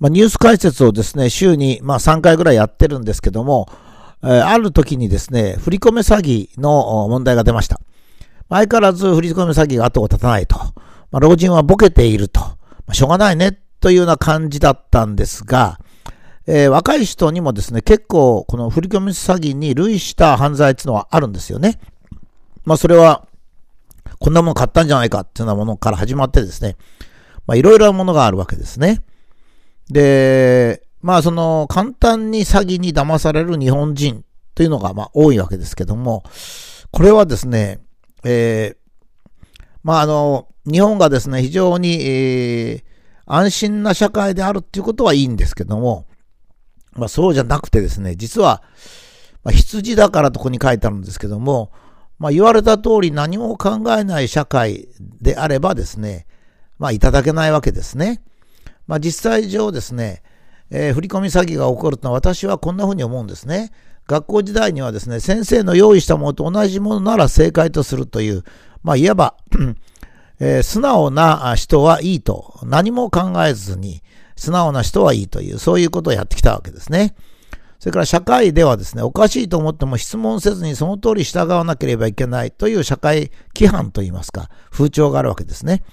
まあ、ニュース解説をですね、週に、まあ、3回ぐらいやってるんですけども、えー、ある時にですね、振り込め詐欺の問題が出ました。相変わらず振り込め詐欺が後を絶たないと。まあ、老人はボケていると。まあ、しょうがないね、というような感じだったんですが、えー、若い人にもですね、結構この振込詐欺に類した犯罪っていうのはあるんですよね。まあ、それは、こんなもの買ったんじゃないかっていうようなものから始まってですね、まあ、いろいろなものがあるわけですね。で、まあその簡単に詐欺に騙される日本人というのがまあ多いわけですけども、これはですね、えー、まああの、日本がですね、非常に、えー、安心な社会であるっていうことはいいんですけども、まあそうじゃなくてですね、実は、まあ、羊だからとここに書いてあるんですけども、まあ言われた通り何も考えない社会であればですね、まあいただけないわけですね。まあ、実際上ですね、えー、振込詐欺が起こるとのは私はこんなふうに思うんですね。学校時代にはですね、先生の用意したものと同じものなら正解とするという、まあ、いわば、えー、素直な人はいいと、何も考えずに、素直な人はいいという、そういうことをやってきたわけですね。それから社会ではですね、おかしいと思っても質問せずにその通り従わなければいけないという社会規範といいますか、風潮があるわけですね。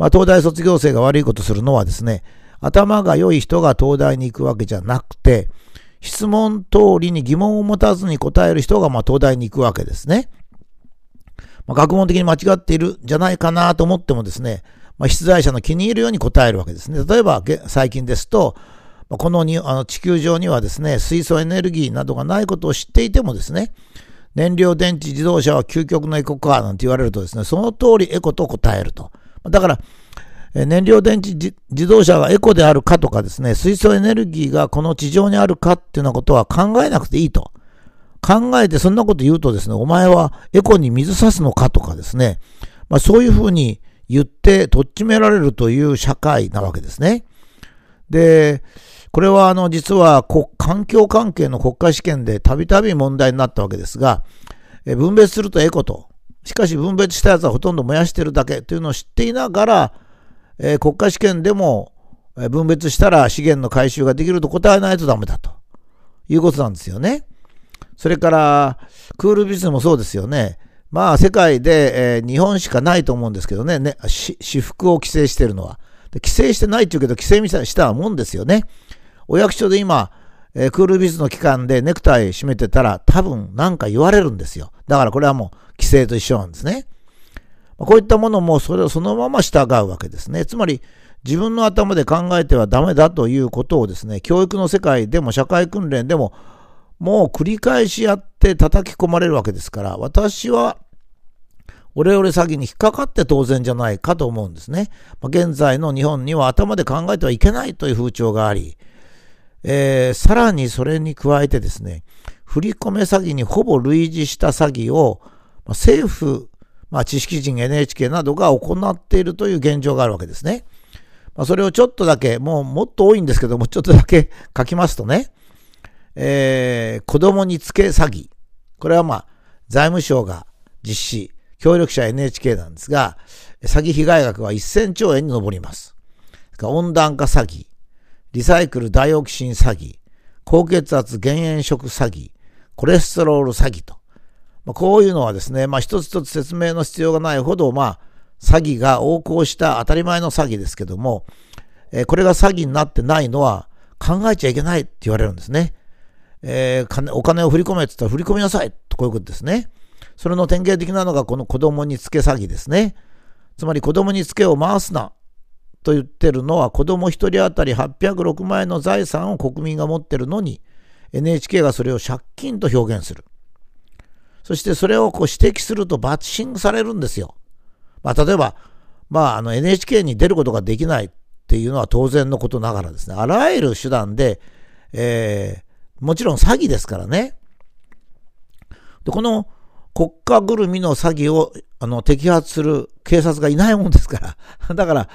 まあ、東大卒業生が悪いことするのはですね、頭が良い人が東大に行くわけじゃなくて、質問通りに疑問を持たずに答える人が、まあ、東大に行くわけですね。まあ、学問的に間違っているんじゃないかなと思ってもですね、まあ、出題者の気に入るように答えるわけですね。例えば、最近ですと、このにあの地球上にはですね、水素エネルギーなどがないことを知っていてもですね、燃料電池自動車は究極のエコカーなんて言われるとですね、その通りエコと答えると。だから、燃料電池自動車がエコであるかとかですね、水素エネルギーがこの地上にあるかっていうようなことは考えなくていいと。考えてそんなこと言うとですね、お前はエコに水差すのかとかですね、まあ、そういうふうに言ってとっちめられるという社会なわけですね。で、これはあの実は環境関係の国家試験でたびたび問題になったわけですが、分別するとエコとしかし分別したやつはほとんど燃やしてるだけというのを知っていながら、えー、国家試験でも分別したら資源の回収ができると答えないとダメだということなんですよね。それから、クールビズもそうですよね。まあ、世界で、えー、日本しかないと思うんですけどね、ね私服を規制してるのは。規制してないって言うけど、規制したもんですよね。お役所で今、えー、クールビズの期間でネクタイ締めてたら、多分なんか言われるんですよ。だからこれはもう、規制と一緒なんですね。こういったものもそれをそのまま従うわけですね。つまり自分の頭で考えてはダメだということをですね、教育の世界でも社会訓練でももう繰り返しやって叩き込まれるわけですから、私はオレオレ詐欺に引っかかって当然じゃないかと思うんですね。現在の日本には頭で考えてはいけないという風潮があり、えー、さらにそれに加えてですね、振り込め詐欺にほぼ類似した詐欺を政府、まあ、知識人 NHK などが行っているという現状があるわけですね。まあ、それをちょっとだけ、もうもっと多いんですけども、ちょっとだけ書きますとね、えー、子供につけ詐欺。これはまあ、財務省が実施、協力者 NHK なんですが、詐欺被害額は1000兆円に上ります。温暖化詐欺、リサイクルダイオキシン詐欺、高血圧減塩食詐欺、コレステロール詐欺と。まあ、こういうのはですね、まあ、一つ一つ説明の必要がないほど、まあ、詐欺が横行した当たり前の詐欺ですけども、えー、これが詐欺になってないのは考えちゃいけないって言われるんですね。えー、お金を振り込めって言ったら振り込みなさいとこういうことですね。それの典型的なのがこの子供につけ詐欺ですね。つまり子供につけを回すなと言ってるのは子供1人当たり806万円の財産を国民が持ってるのに NHK がそれを借金と表現する。そしてそれをこう指摘するとバッシングされるんですよ。まあ、例えば、まあ、あの NHK に出ることができないっていうのは当然のことながらですね、あらゆる手段で、えー、もちろん詐欺ですからね。で、この国家ぐるみの詐欺をあの摘発する警察がいないもんですから。だから、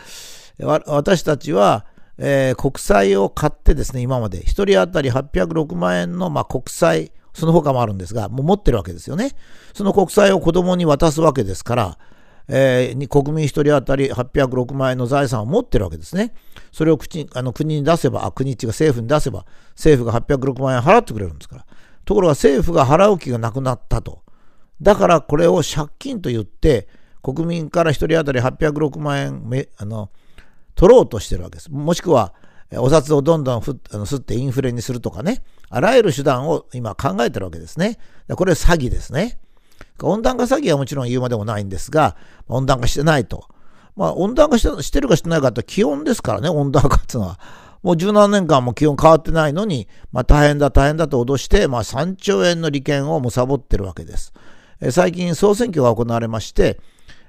私たちは、えー、国債を買ってですね、今まで、1人当たり806万円の、まあ、国債その他もあるんですが、もう持ってるわけですよね。その国債を子供に渡すわけですから、えー、国民一人当たり806万円の財産を持ってるわけですね。それを国あの国に出せば、あ国が政府に出せば、政府が806万円払ってくれるんですから。ところが政府が払う気がなくなったと。だからこれを借金と言って、国民から一人当たり806万円めあの取ろうとしてるわけです。もしくは、お札をどんどんふあの吸ってインフレにするとかね、あらゆる手段を今考えてるわけですね。これ詐欺ですね。温暖化詐欺はもちろん言うまでもないんですが、温暖化してないと。まあ、温暖化してるかしてないかって気温ですからね、温暖化っていうのは。もう17年間も気温変わってないのに、まあ、大変だ大変だと脅して、まあ、3兆円の利権をむさぼってるわけです。え最近総選挙が行われまして、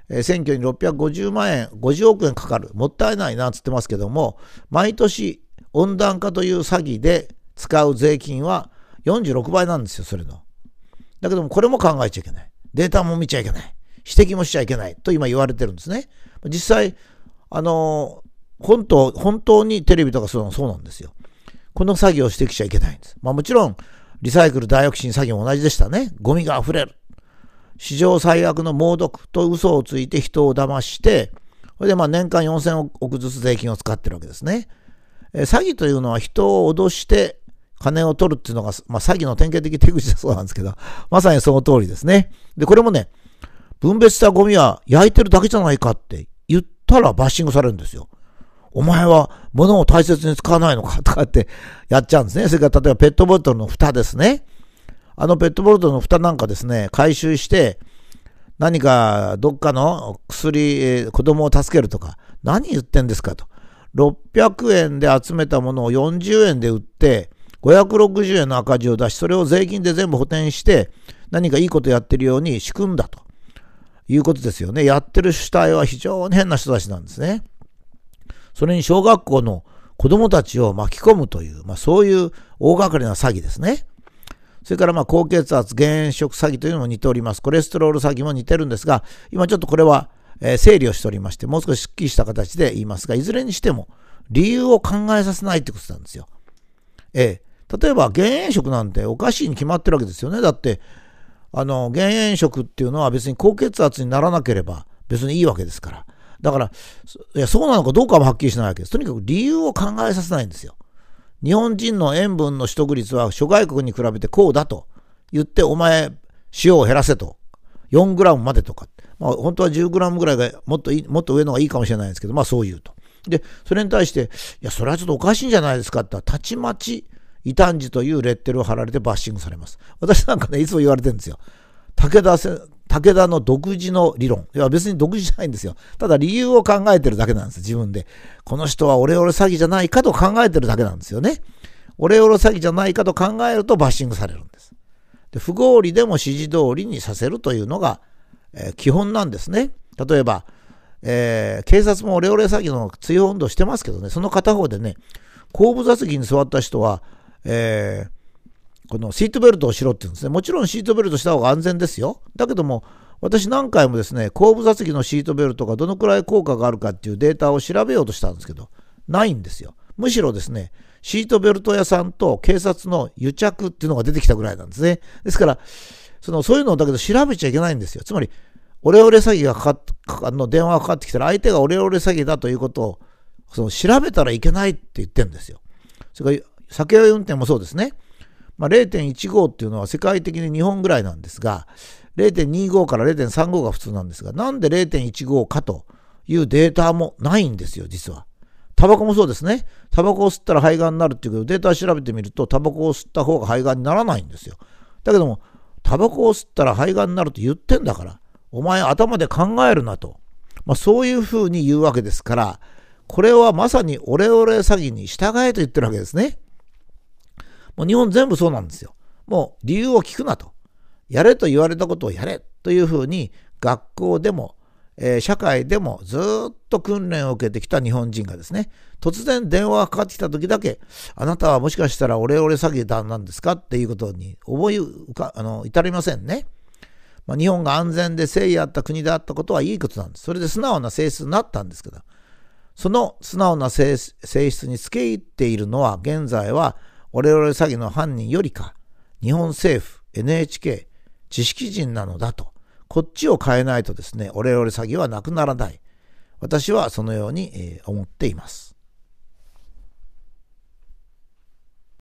え選挙に650万円、50億円かかる、もったいないなつってますけども、毎年温暖化という詐欺で使う税金は46倍なんですよ、それの。だけども、これも考えちゃいけない。データも見ちゃいけない。指摘もしちゃいけないと今言われてるんですね。実際、あの本当、本当にテレビとかそうのそうなんですよ。この詐欺をしてきちゃいけないんです。まあもちろん、リサイクル大躍進詐欺も同じでしたね。ゴミが溢れる。史上最悪の猛毒と嘘をついて人を騙して、それでまあ年間4000億ずつ税金を使ってるわけですね。え詐欺というのは人を脅して金を取るっていうのが、まあ、詐欺の典型的手口だそうなんですけど、まさにその通りですね。で、これもね、分別したゴミは焼いてるだけじゃないかって言ったらバッシングされるんですよ。お前は物を大切に使わないのかとかってやっちゃうんですね。それから例えばペットボトルの蓋ですね。あのペットボトルの蓋なんかですね、回収して、何かどっかの薬、子供を助けるとか、何言ってんですかと。600円で集めたものを40円で売って、560円の赤字を出し、それを税金で全部補填して、何かいいことやってるように仕組んだということですよね。やってる主体は非常に変な人たちなんですね。それに小学校の子供たちを巻き込むという、まあ、そういう大掛かりな詐欺ですね。それからまあ高血圧、減食詐欺というのも似ております。コレステロール詐欺も似てるんですが、今ちょっとこれは整理をしておりまして、もう少しすっきりした形で言いますが、いずれにしても理由を考えさせないってことなんですよ。ええ。例えば減塩食なんておかしいに決まってるわけですよね。だって、あの、減塩食っていうのは別に高血圧にならなければ別にいいわけですから。だから、いや、そうなのかどうかもはっきりしないわけです。とにかく理由を考えさせないんですよ。日本人の塩分の取得率は諸外国に比べてこうだと言って、お前、塩を減らせと。4グラムまでとか。まあ、本当は10グラムぐらいがもっといい、もっと上の方がいいかもしれないですけど、まあそう言うと。で、それに対して、いや、それはちょっとおかしいんじゃないですかってたたちまち、異端児というレッテルを貼られてバッシングされます。私なんかね、いつも言われてるんですよ。武田武田の独自の理論。いや、別に独自じゃないんですよ。ただ理由を考えてるだけなんです、自分で。この人はオレオレ詐欺じゃないかと考えてるだけなんですよね。オレオレ詐欺じゃないかと考えるとバッシングされるんです。で不合理でも指示通りにさせるというのが、えー、基本なんですね。例えば、えー、警察もオレオレ詐欺の追放運動してますけどね、その片方でね、後部座席に座った人は、えー、このシートベルトをしろって言うんですね。もちろんシートベルトした方が安全ですよ。だけども、私何回もですね、後部座席のシートベルトがどのくらい効果があるかっていうデータを調べようとしたんですけど、ないんですよ。むしろですね、シートベルト屋さんと警察の癒着っていうのが出てきたぐらいなんですね。ですから、そのそういうのだけど調べちゃいけないんですよ。つまり、オレオレ詐欺がかかの電話がかかってきたら、相手がオレオレ詐欺だということをその調べたらいけないって言ってるんですよ。それから、酒を運転もそうですね。まあ、0.15っていうのは世界的に日本ぐらいなんですが、0.25から0.35が普通なんですが、なんで0.15かというデータもないんですよ、実は。タバコもそうですね。タバコを吸ったら肺がんになるっていうけど、データ調べてみると、タバコを吸った方が肺がんにならないんですよ。だけども、タバコを吸ったら肺がんになると言ってんだから、お前頭で考えるなと。まあ、そういうふうに言うわけですから、これはまさにオレオレ詐欺に従えと言ってるわけですね。もう日本全部そうなんですよ。もう理由を聞くなと。やれと言われたことをやれというふうに学校でも、えー、社会でもずっと訓練を受けてきた日本人がですね、突然電話がかかってきた時だけ、あなたはもしかしたらオレオレ詐欺団なんですかっていうことに思い浮か、あの、至りませんね。まあ、日本が安全で誠意あった国であったことはいいことなんです。それで素直な性質になったんですけど、その素直な性質に付け入っているのは現在はオレオレ詐欺の犯人よりか、日本政府、NHK、知識人なのだと、こっちを変えないとですね、オレオレ詐欺はなくならない。私はそのように思っています。